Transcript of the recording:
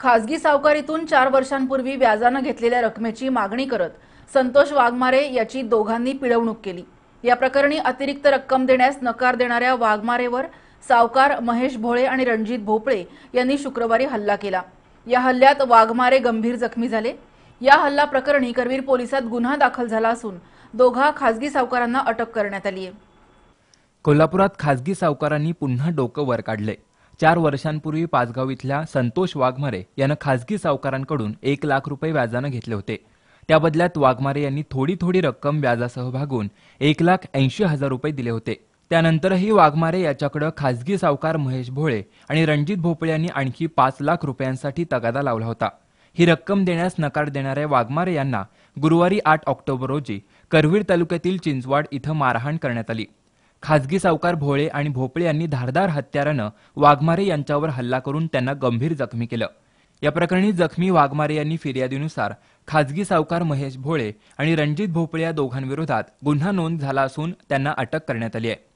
खासगी सावकारीतून चार वर्षांपूर्वी व्याजानं घेतलेल्या रकमेची मागणी करत संतोष वाघमारे याची दोघांनी पिळवणूक केली या प्रकरणी अतिरिक्त रक्कम देण्यास नकार देणाऱ्या वाघमारेवर सावकार महेश भोळे आणि रणजित भोपळे यांनी शुक्रवारी हल्ला केला या हल्ल्यात वाघमारे गंभीर जखमी झाले या हल्ला प्रकरणी करवीर पोलिसात गुन्हा दाखल झाला असून दोघा खासगी सावकारांना अटक करण्यात आली आहे कोल्हापुरात खासगी सावकारांनी पुन्हा डोकं वर काढले चार वर्षांपूर्वी पाचगाव इथल्या संतोष वाघमारे यानं खासगी सावकारांकडून एक लाख रुपये व्याजानं घेतले होते त्या बदल्यात वाघमारे यांनी थोडी थोडी रक्कम व्याजासह भागून एक लाख ऐंशी हजार रुपये दिले होते त्यानंतरही वाघमारे याच्याकडं खासगी सावकार महेश भोळे आणि रणजित भोपळे यांनी आणखी पाच लाख रुपयांसाठी तगादा लावला होता ही रक्कम देण्यास नकार देणाऱ्या वाघमारे यांना गुरुवारी आठ ऑक्टोबर रोजी करवीर तालुक्यातील चिंचवाड इथं मारहाण करण्यात आली खाजगी सावकार भोळे आणि भोपळे यांनी धारदार हत्यारानं वाघमारे यांच्यावर हल्ला करून त्यांना गंभीर जखमी केलं या प्रकरणी जखमी वाघमारे यांनी फिर्यादीनुसार खाजगी सावकार महेश भोळे आणि रणजित भोपळे या दोघांविरोधात गुन्हा नोंद झाला असून त्यांना अटक करण्यात आली आहे